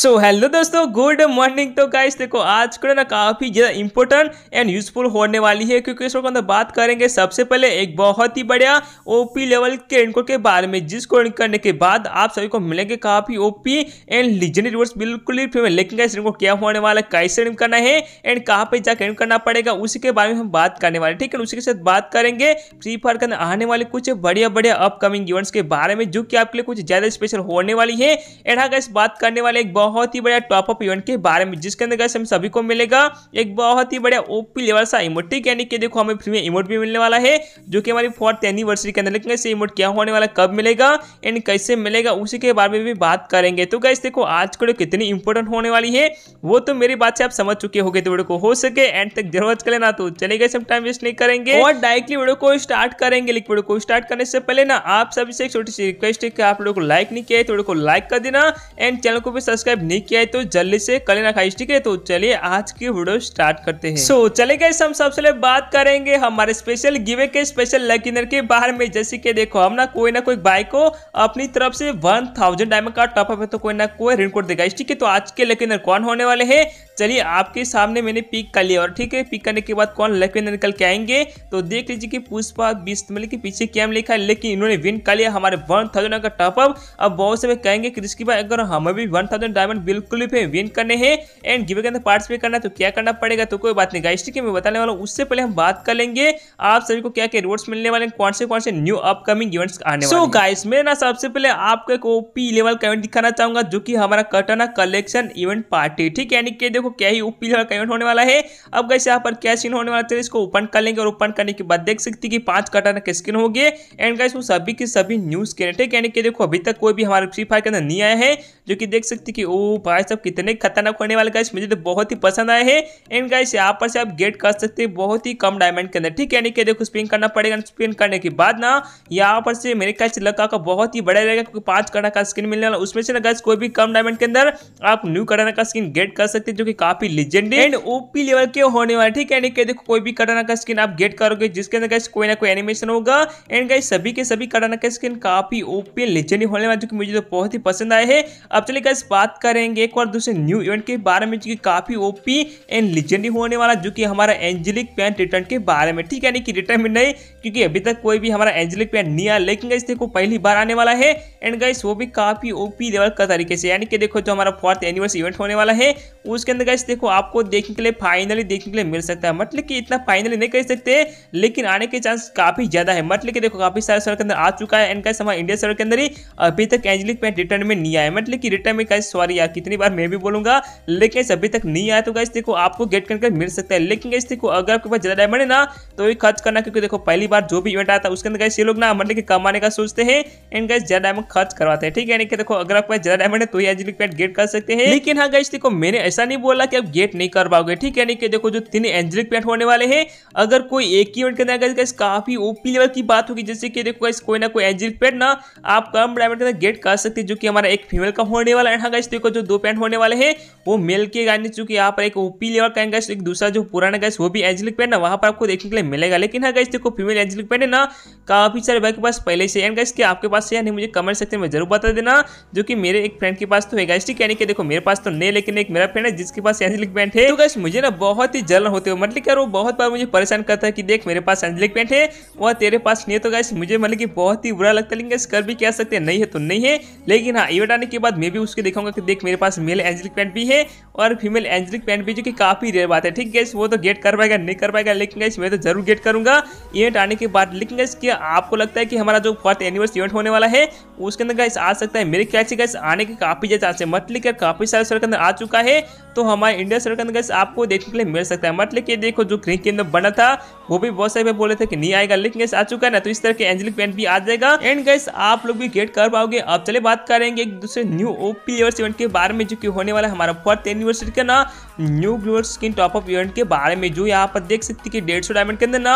सो hello दोस्तों good morning तो guys देखो आज को ना काफ़ी ज़्यादा इंपॉर्टेंट एंड यूजफुल होने वाली है क्योंकि इस वक्त अंदर बात करेंगे सबसे पहले एक बहुत ही बढ़िया ओपी लेवल के इनको के बारे में जिसको अर्न करने के बाद आप सभी को मिलेंगे काफ़ी ओपी एंड लीजेंडरी रिवर्स बिल्कुल ही लेकिन गाइस इनको क्या होने वाला है कैसे अर्न करना है एंड कहाँ पर जाकर अर्न करना पड़ेगा उसी के बारे में हम बात करने वाले ठीक है उसी के साथ बात करेंगे फ्री फायर के आने वाले कुछ बढ़िया बढ़िया अपकमिंग इवेंट्स के बारे में जो कि आपके लिए कुछ ज़्यादा स्पेशल होने वाली है एंड हाँ गाइस बात करने वाले एक बहुत ही बढ़िया टॉपअप इवेंट के बारे में जिसके अंदर गैस हम सभी को मिलेगा एक बहुत ही बढ़िया ओपी लेवल सा इमोट ठीक यानी कि देखो हमें फ्री में इमोट भी मिलने वाला है जो कि हमारी फोर्थ एनिवर्सरी के अंदर लेकिन ऐसे इमोट क्या होने वाला कब मिलेगा एंड कैसे मिलेगा उसी के बारे में भी बात करेंगे तो गैस देखो आज को कितनी इंपॉर्टेंट होने वाली है वो तो मेरी बात से आप समझ चुके हो तो वीडियो को हो सके एंड तक जरूरत कर लेना तो चले गए हम टाइम वेस्ट नहीं करेंगे और डायरेक्टली वीडियो को स्टार्ट करेंगे लेकिन वीडियो को स्टार्ट करने से पहले ना आप सभी से एक छोटी सी रिक्वेस्ट है कि आप लोगों को लाइक नहीं किया तो वीडियो को लाइक कर देना एंड चैनल को भी सब्सक्राइब सब्सक्राइब नहीं किया है तो जल्दी से कर लेना खाइस ठीक है तो चलिए आज की वीडियो स्टार्ट करते हैं सो चले गए हम सबसे पहले बात करेंगे हमारे स्पेशल गिवे के स्पेशल लकीनर के बाहर में जैसे कि देखो हम ना कोई ना कोई बाइक को अपनी तरफ से वन थाउजेंड डायमंड का टॉपअप है तो कोई ना कोई रिन कोड देगा ठीक है तो आज के लकीनर कौन होने वाले हैं चलिए आपके सामने मैंने पिक कर लिया और ठीक है पिक करने के बाद कौन लेफ्ट विनर निकल के आएंगे तो देख लीजिए कि पुष्पा बीस मिल के पीछे क्या लिखा है लेकिन इन्होंने विन कर लिया हमारे वन थाउजेंड का टॉपअप अब बहुत से कहेंगे कृषि भाई अगर हमें भी वन थाउजेंड डायमंड बिल्कुल भी विन करने हैं एंड गिवे के अंदर पार्टिसिपेट करना है तो क्या करना पड़ेगा तो कोई बात नहीं गाइस ठीक है मैं बताने वाला हूँ उससे पहले हम बात कर लेंगे आप सभी को क्या क्या रिवॉर्ड्स मिलने वाले हैं कौन से कौन से न्यू अपकमिंग इवेंट्स आने सो गाइस मैं ना सबसे पहले आपको एक ओपी लेवल का इवेंट दिखाना चाहूंगा जो कि हमारा कटाना कलेक्शन इवेंट पार्टी ठीक है यानी कि देखो क्या ही पीला का इवेंट होने वाला है अब कैसे यहाँ पर क्या सीन होने वाला है तो इसको ओपन कर लेंगे और ओपन करने के बाद देख सकते कि पांच कटन के स्किन हो गए एंड गैस वो सभी के सभी न्यूज स्किन है यानी कि देखो अभी तक कोई भी हमारे फ्री फायर के अंदर नहीं आया है जो कि देख सकते कि ओ भाई सब कितने खतरनाक होने वाले गैस मुझे तो बहुत ही पसंद आए हैं एंड गैस यहाँ पर से आप गेट कर सकते हैं बहुत ही कम डायमंड के अंदर ठीक है यानी कि देखो स्पिन करना पड़ेगा स्पिन करने के बाद ना यहाँ पर से मेरे ख्याल लगा का बहुत ही बड़ा रहेगा क्योंकि पांच कटन का स्किन मिलने वाला उसमें से ना गैस कोई भी कम डायमंड के अंदर आप न्यू कटन का स्किन गेट कर सकते हैं जो भी काफी लेजेंडरी एंड ओपी लेवल के होने वाले ठीक है देखो कोई भी कटाना का स्किन आप गेट करोगे जिसके अंदर गाइस कोई ना कोई एनिमेशन होगा एंड गाइस सभी के सभी कटाना का स्किन काफी ओपी लेजेंडरी होने वाले जो कि मुझे तो बहुत ही पसंद आए हैं अब चलिए गाइस बात करेंगे एक बार दूसरे न्यू इवेंट के बारे में जो कि काफी ओपी एंड लेजेंडरी होने वाला जो कि हमारा एंजेलिक पैंट रिटर्न के बारे में ठीक है कि रिटर्न में नहीं क्योंकि अभी तक कोई भी हमारा एंजेलिक पैंट नहीं आया लेकिन गाइस देखो पहली बार आने वाला है एंड गाइस वो भी काफी ओपी लेवल का तरीके से यानी कि देखो जो हमारा फोर्थ एनिवर्स इवेंट होने वाला है उसके एंड गैस देखो आपको देखने के लिए फाइनली देखने के लिए मिल सकता है मतलब कि इतना फाइनली नहीं कह सकते लेकिन आने के चांस काफी ज्यादा है मतलब कि देखो काफी सारे सर्वर के अंदर आ चुका है एंड गाइस हमारे इंडिया सर्वर के अंदर ही अभी तक एंजलिक पैंट रिटर्न में नहीं आया मतलब कि रिटर्न में कैसे सॉरी यार कितनी बार मैं भी बोलूंगा लेकिन अभी तक नहीं आया तो गैस देखो आपको गेट करके मिल सकता है लेकिन गैस देखो अगर आपके पास ज्यादा डायमंड है ना तो ये खर्च करना क्योंकि देखो पहली बार जो भी इवेंट आता है उसके अंदर गैस ये लोग ना मतलब कि कमाने का सोचते हैं एंड गैस ज्यादा डायमंड खर्च करवाते हैं ठीक है यानी कि देखो अगर आपके पास ज्यादा डायमंड है तो ये एंजलिक पैंट गेट कर सकते हैं लेकिन हाँ गैस देखो मैंने ऐसा नहीं बोला कि आप गेट नहीं कर पाओगे ठीक है नहीं कि देखो जो तीन एंजलिक पेंट होने वाले हैं अगर कोई एक ही इवेंट के अंदर काफी ओपी लेवल की बात होगी जैसे कि देखो कोई ना कोई एंजलिक पेंट ना आप कम डायमंड के अंदर गेट कर सकते हैं जो कि हमारा एक फीमेल का होने वाला है हाँ गाइस देखो जो दो पेंट होने वाले हैं वो मेल के गाने चूंकि यहाँ पर एक ओपी लेवल का गाइस दूसरा जो पुराना गैस वो भी एंजलिक पेंट ना वहाँ पर आपको देखने के लिए मिलेगा लेकिन हाँ गाइस देखो फीमेल एंजलिक पेंट है ना काफी सारे भाई के पास पहले से एंड गाइस के आपके पास से नहीं मुझे कमेंट सेक्शन में जरूर बता देना जो कि मेरे एक फ्रेंड के पास तो है गाइस ठीक है देखो मेरे पास तो नहीं लेकिन एक मेरा फ्रेंड है जिसके पास एंजलिक पेंट है तो गैस मुझे ना बहुत ही जलन होते हो मतलब यार वो बहुत बार मुझे परेशान करता है कि देख मेरे पास एंजलिक पेंट है वह तेरे पास नहीं है तो गैस मुझे मतलब कि बहुत ही बुरा लगता है लेकिन कर भी कह सकते हैं नहीं है तो नहीं है लेकिन हाँ इवेंट आने के बाद मैं भी उसके देखाऊंगा कि देख मेरे पास मेल एंजलिक पेंट भी है और फीमेल एंजलिक पेंट भी जो कि काफ़ी रेयर बात है ठीक गैस वो तो गेट कर पाएगा नहीं कर पाएगा लेकिन गैस मैं तो जरूर गेट करूंगा इवेंट आने के बाद लेकिन गैस क्या आपको लगता है कि हमारा जो फोर्थ एनिवर्स इवेंट होने वाला है उसके अंदर गैस आ सकता है मेरे ख्याल से गैस आने के काफ़ी ज़्यादा चांस है मतलब काफ़ी सारे सर के अंदर आ चुका है तो हमारे इंडिया सर्कल आपको देखने के लिए मिल सकता है मतलब कि देखो जो ग्रीन केंद्र बना था वो भी बहुत सारे बोले थे कि नहीं आएगा लेकिन गैस आ चुका है ना तो इस तरह के एंजलिक पेंट भी आ जाएगा एंड गैस आप लोग भी गेट कर पाओगे अब चले बात करेंगे एक दूसरे न्यू ओपी लेवर्स इवेंट के बारे में जो कि होने वाला है हमारा फोर्थ एनिवर्सरी का ना न्यू ग्लोर स्किन टॉपअप इवेंट के बारे में जो यहाँ पर देख सकते कि डेढ़ सौ डायमंड के अंदर ना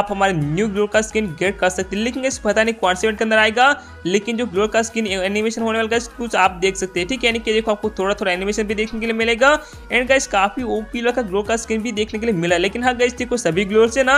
आप हमारे न्यू ग्लोर का स्किन गेट कर सकते हैं लेकिन इस पता नहीं कौन से इवेंट के अंदर आएगा लेकिन जो ग्लोर का स्किन एनिमेशन होने वाला है कुछ आप देख सकते हैं ठीक है यानी कि देखो आपको थोड़ा थोड़ा एनिमेशन भी देखने के लिए मिलेगा एंड गाइस काफी ओपी का ग्लोर का स्किन भी देखने के लिए मिला लेकिन हाँ गैस देखो सभी ग्लोर से ना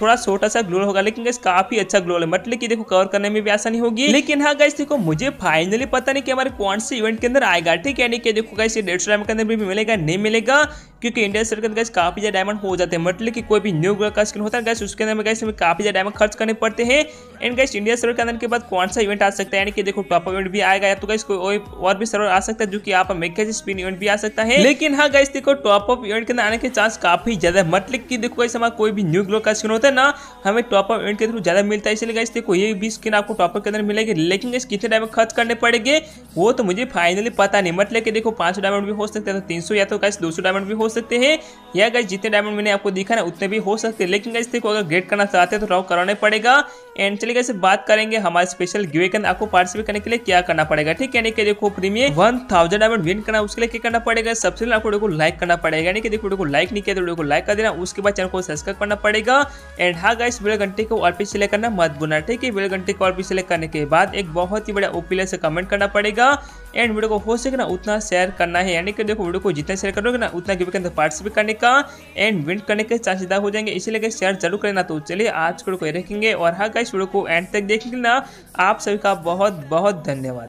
थोड़ा छोटा सा ग्लोल होगा लेकिन गैस काफी अच्छा ग्लोल है मतलब की देखो कवर करने में भी आसानी होगी लेकिन हाँ गैस देखो मुझे फाइनली पता नहीं कि हमारे कौन से इवेंट के अंदर आएगा ठीक है कि देखो गैस डेढ़ सौ डायमंड के अंदर भी मिलेगा नहीं मिलेगा क्योंकि इंडिया सर्कल गैस काफी ज्यादा डायमंड हो जाते हैं मतलब की कोई भी न्यू ग्रह का स्किन होता है गैस उसके अंदर गैस काफी ज्यादा डायमंड खर्च करने पड़ते हैं एंड गैस इंडिया सर्वर के अंदर के बाद कौन सा इवेंट आ सकता है यानी कि देखो टॉप इवेंट भी आएगा या तो गैस कोई और भी सर्वर आ सकता है जो कि आप मेगा स्पिन इवेंट भी आ सकता है लेकिन हाँ गैस देखो टॉप अप इवेंट के अंदर आने के चांस काफी ज्यादा है मतलब की देखो गैस हमारा कोई भी न्यू ग्लो का स्किन होता है होता तो है ना हमें टॉप अप इवेंट के थ्रू ज़्यादा मिलता है इसलिए देखो ये भी स्किन आपको टॉप अप के अंदर मिलेगी लेकिन गाइस कितने डायमंड खर्च करने पड़ेंगे वो तो मुझे फाइनली पता नहीं मतलब कि देखो पांच डायमंड भी हो सकते हैं तो तीन या तो गाइस दो डायमंड भी हो सकते हैं या गाइस जितने डायमंड मैंने आपको दिखा ना उतने भी हो सकते हैं लेकिन गाइस देखो अगर ग्रेड करना चाहते हैं तो रॉक कराना पड़ेगा एंड चलिए गाइस बात करेंगे हमारे स्पेशल गिवे के अंदर आपको पार्टिसिपेट करने के लिए क्या करना पड़ेगा ठीक है यानी कि देखो premium one thousand diamond win करना उसके लिए क्या करना पड़ेगा सबसे पहले आपको लाइक करना पड़ेगा यानी कि देखो लाइक नहीं किया तो लाइक कर देना उसके बाद चैनल को सब्सक्राइब करना पड़ेगा एंड हाँ गाइस बेल घंटे को और पी सिलेक्ट करना मत भूलना ठीक है बेल घंटे को और पी सिलेक्ट करने के बाद एक बहुत ही बड़ा ओपिलियर से कमेंट करना पड़ेगा एंड वीडियो को हो सके ना उतना शेयर करना है यानी कि देखो वीडियो को जितना शेयर करोगे ना उतना गिवे के अंदर पार्टिसिपेट करने का एंड विन करने के ज़्यादा हो जाएंगे इसीलिए शेयर जरूर करना तो चलिए आज को रखेंगे और हाँ गाइस वीडियो को एंड तक देख लेना आप सभी का बहुत बहुत धन्यवाद